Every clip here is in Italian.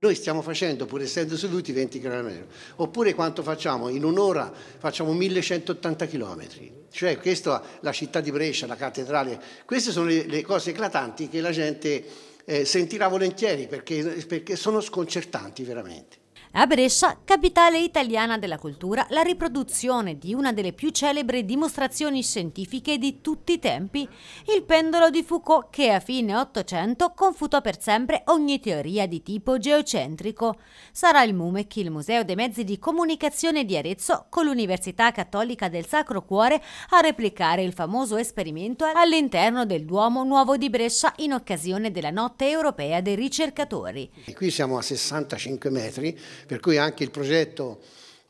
Noi stiamo facendo, pur essendo seduti, 20 km. Oppure quanto facciamo? In un'ora facciamo 1180 km. Cioè questa la città di Brescia, la cattedrale, queste sono le, cose eclatanti che la gente eh, sentirà volentieri perché sono sconcertanti veramente. A Brescia, capitale italiana della cultura, la riproduzione di una delle più celebri dimostrazioni scientifiche di tutti i tempi, il pendolo di Foucault che a fine Ottocento confutò per sempre ogni teoria di tipo geocentrico. Sarà il MUMEC, il Museo dei Mezzi di Comunicazione di Arezzo, con l'Università Cattolica del Sacro Cuore a replicare il famoso esperimento all'interno del Duomo Nuovo di Brescia in occasione della Notte Europea dei Ricercatori. E qui siamo a 65 metri per cui anche il progetto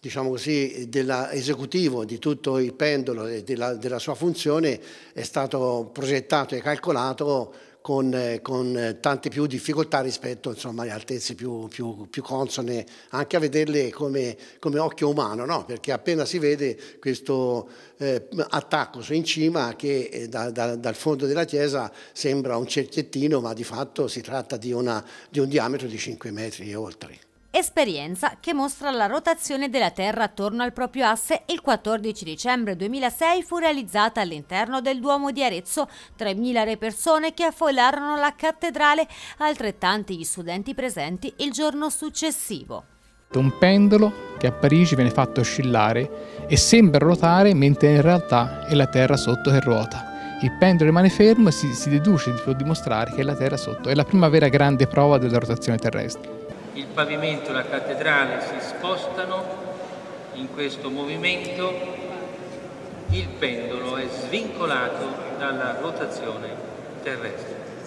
diciamo così, dell'esecutivo di tutto il pendolo e della, della, sua funzione è stato progettato e calcolato con, con tante più difficoltà rispetto insomma, alle altezze più, più, più, consone, anche a vederle come, come occhio umano, no? perché appena si vede questo eh, attacco su in cima che eh, da, da, dal fondo della chiesa sembra un cerchiettino, ma di fatto si tratta di, una, di un diametro di 5 metri e oltre. Esperienza che mostra la rotazione della Terra attorno al proprio asse il 14 dicembre 2006 fu realizzata all'interno del Duomo di Arezzo. 3.000 persone che affollarono la cattedrale, altrettanti gli studenti presenti il giorno successivo. Un pendolo che a Parigi viene fatto oscillare e sembra ruotare mentre in realtà è la Terra sotto che ruota. Il pendolo rimane fermo e si, si deduce, si può dimostrare che è la Terra sotto. È la prima vera grande prova della rotazione terrestre il pavimento e la cattedrale si spostano in questo movimento, il pendolo è svincolato dalla rotazione terrestre.